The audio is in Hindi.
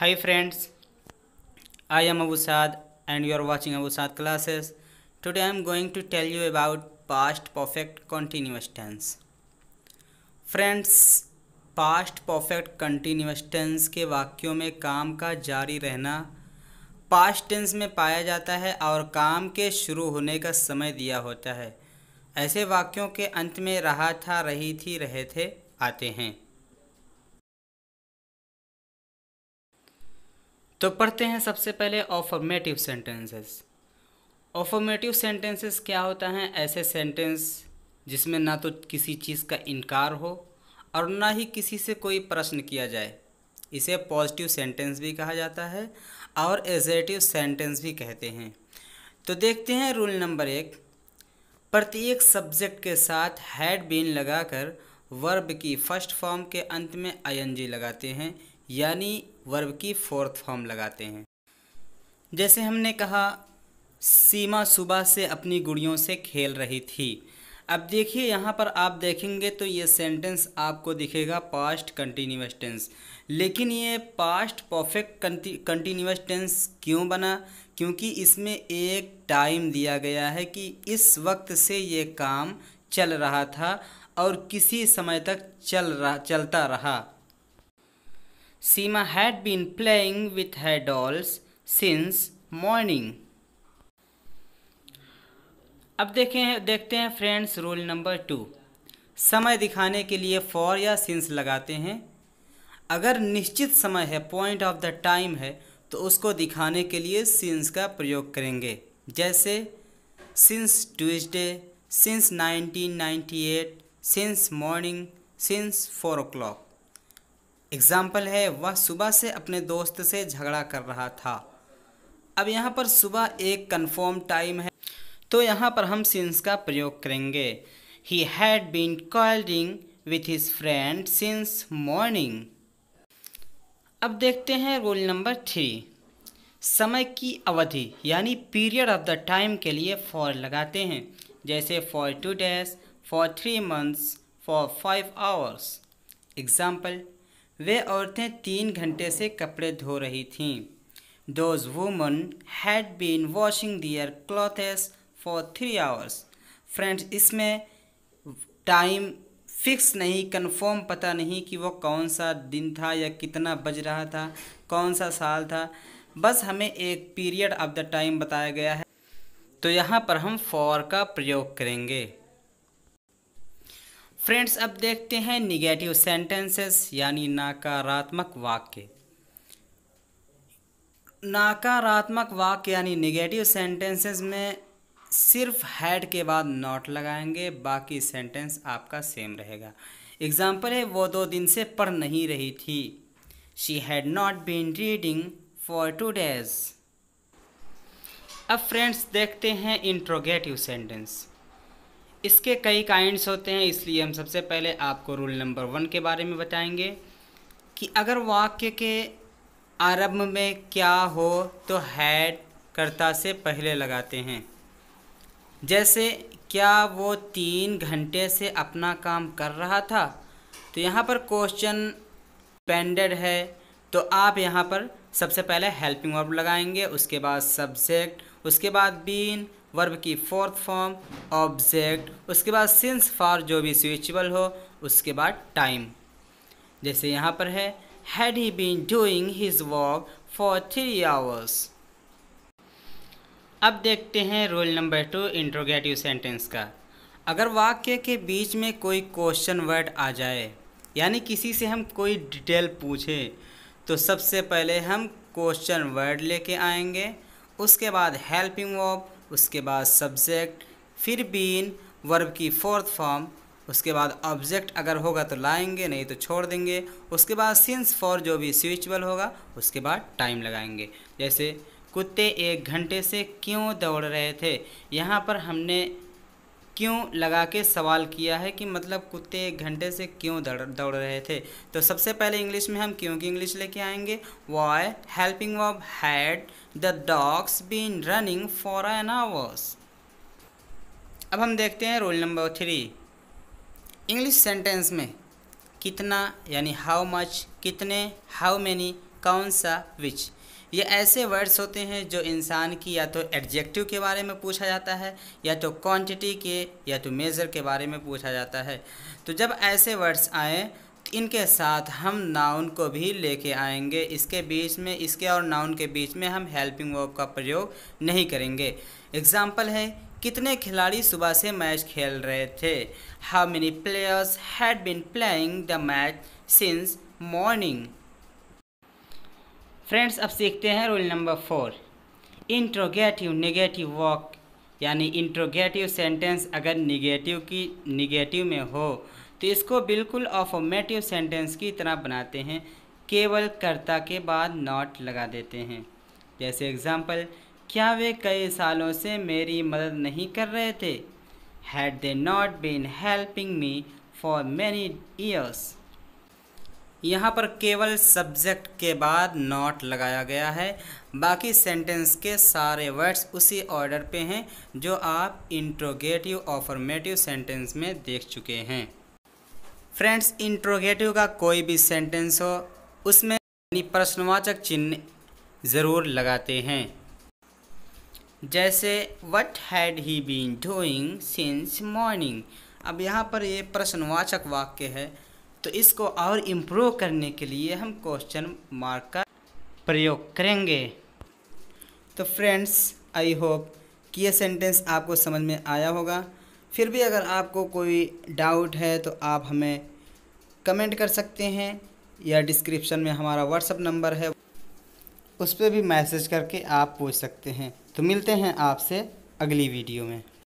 hi friends i am avusad and you are watching avusad classes today i am going to tell you about past perfect continuous tense friends past perfect continuous tense के वाक्यों में काम का जारी रहना past tense में पाया जाता है और काम के शुरू होने का समय दिया होता है ऐसे वाक्यों के अंत में रहा था रही थी रहे थे आते हैं तो पढ़ते हैं सबसे पहले ऑफर्मेटिव सेंटेंसेस ऑफर्मेटिव सेंटेंसेस क्या होता है ऐसे सेंटेंस जिसमें ना तो किसी चीज़ का इनकार हो और ना ही किसी से कोई प्रश्न किया जाए इसे पॉजिटिव सेंटेंस भी कहा जाता है और एजेटिव सेंटेंस भी कहते हैं तो देखते हैं रूल नंबर एक प्रत्येक सब्जेक्ट के साथ हैड बीन लगाकर वर्ब की फर्स्ट फॉर्म के अंत में आई लगाते हैं यानी वर्ब की फोर्थ फॉर्म लगाते हैं जैसे हमने कहा सीमा सुबह से अपनी गुड़ियों से खेल रही थी अब देखिए यहाँ पर आप देखेंगे तो ये सेंटेंस आपको दिखेगा पास्ट कंटिन्यूस टेंस लेकिन ये पास्ट परफेक्ट कंटिन्यूस टेंस क्यों बना क्योंकि इसमें एक टाइम दिया गया है कि इस वक्त से ये काम चल रहा था और किसी समय तक चल रहा चलता रहा Seema had been playing with her dolls since morning. अब देखें देखते हैं फ्रेंड्स रूल नंबर टू समय दिखाने के लिए फॉर या सिंस लगाते हैं अगर निश्चित समय है पॉइंट ऑफ द टाइम है तो उसको दिखाने के लिए सिंस का प्रयोग करेंगे जैसे since Tuesday since 1998 since morning since four o'clock example है वह सुबह से अपने दोस्त से झगड़ा कर रहा था अब यहाँ पर सुबह एक कन्फर्म टाइम है तो यहाँ पर हम सिंस का प्रयोग करेंगे he had been calling with his friend since morning अब देखते हैं रोल नंबर थ्री समय की अवधि यानी पीरियड ऑफ द टाइम के लिए फॉर लगाते हैं जैसे for two days for three months for five hours example वे औरतें तीन घंटे से कपड़े धो रही थीं those women had been washing their clothes for three hours friends इसमें टाइम फिक्स नहीं कन्फर्म पता नहीं कि वो कौन सा दिन था या कितना बज रहा था कौन सा साल था बस हमें एक पीरियड ऑफ द टाइम बताया गया है तो यहाँ पर हम फॉर का प्रयोग करेंगे फ्रेंड्स अब देखते हैं निगेटिव सेंटेंसेस यानी नकारात्मक वाक्य नकारात्मक वाक्य यानी निगेटिव सेंटेंसेस में सिर्फ हैड के बाद नॉट लगाएंगे बाकी सेंटेंस आपका सेम रहेगा एग्जाम्पल है वो दो दिन से पढ़ नहीं रही थी she had not been reading for two days अब फ्रेंड्स देखते हैं इंट्रोगेटिव सेंटेंस इसके कई काइंड्स होते हैं इसलिए हम सबसे पहले आपको रूल नंबर वन के बारे में बताएंगे कि अगर वाक्य के आरंभ में क्या हो तो हैड कर्ता से पहले लगाते हैं जैसे क्या वो तीन घंटे से अपना काम कर रहा था तो यहाँ पर क्वेश्चन पेंडेड है तो आप यहाँ पर सबसे पहले हेल्पिंग वर्ब लगाएंगे उसके बाद सब्जेक्ट उसके बाद बीन वर्ब की फोर्थ फॉर्म ऑब्जेक्ट उसके बाद सिंस फार जो भी स्विचबल हो उसके बाद टाइम जैसे यहाँ पर है had he been doing his work for three hours अब देखते हैं roll number two interrogative sentence का अगर वाक्य के बीच में कोई क्वेश्चन वर्ड आ जाए यानी किसी से हम कोई डिटेल पूछें तो सबसे पहले हम क्वेश्चन वर्ड लेके आएंगे उसके बाद हेल्पिंग वर्ब उसके बाद सब्जेक्ट फिर बीन वर्ब की फोर्थ फॉर्म उसके बाद ऑब्जेक्ट अगर होगा तो लाएंगे नहीं तो छोड़ देंगे उसके बाद सिंस फॉर जो भी स्विचबल होगा उसके बाद टाइम लगाएंगे जैसे कुत्ते एक घंटे से क्यों दौड़ रहे थे यहाँ पर हमने क्यों लगा के सवाल किया है कि मतलब कुत्ते एक घंटे से क्यों दौड़ दौड़ रहे थे तो सबसे पहले इंग्लिश में हम क्यों की इंग्लिश लेके आएंगे by helping of had the dogs been running for an hours अब हम देखते हैं roll number three English sentence में कितना यानी हाउ मच कितने हाउ मैनी कौन सा विच ये ऐसे वर्ड्स होते हैं जो इंसान की या तो एडजेक्टिव के बारे में पूछा जाता है या तो क्वांटिटी के या तो मेज़र के बारे में पूछा जाता है तो जब ऐसे वर्ड्स आएँ तो इनके साथ हम नाउन को भी लेके आएंगे इसके बीच में इसके और नाउन के बीच में हम हेल्पिंग वर्ब का प्रयोग नहीं करेंगे एग्जाम्पल है कितने खिलाड़ी सुबह से मैच खेल रहे थे how many players had been playing the match since morning friends अब सीखते हैं rule number four interrogative negative वॉक यानी इंट्रोगेटिव सेंटेंस अगर निगेटिव की निगेटिव में हो तो इसको बिल्कुल ऑफोमेटिव सेंटेंस की तरह बनाते हैं केवल कर्ता के बाद नॉट लगा देते हैं जैसे एग्ज़ाम्पल क्या वे कई सालों से मेरी मदद नहीं कर रहे थे had they not been helping me for many years यहाँ पर केवल सब्जेक्ट के बाद नॉट लगाया गया है बाकी सेंटेंस के सारे वर्ड्स उसी ऑर्डर पे हैं जो आप इंट्रोगेटिव ऑफर्मेटिव सेंटेंस में देख चुके हैं फ्रेंड्स इंट्रोगेटिव का कोई भी सेंटेंस हो उसमें प्रश्नवाचक चिन्ह ज़रूर लगाते हैं जैसे what had he been doing since morning अब यहाँ पर ये प्रश्नवाचक वाक्य है तो इसको और इम्प्रूव करने के लिए हम क्वेश्चन मार्क का प्रयोग करेंगे तो फ्रेंड्स आई होप कि यह सेंटेंस आपको समझ में आया होगा फिर भी अगर आपको कोई डाउट है तो आप हमें कमेंट कर सकते हैं या डिस्क्रिप्शन में हमारा व्हाट्सअप नंबर है उस पर भी मैसेज करके आप पूछ सकते हैं तो मिलते हैं आपसे अगली वीडियो में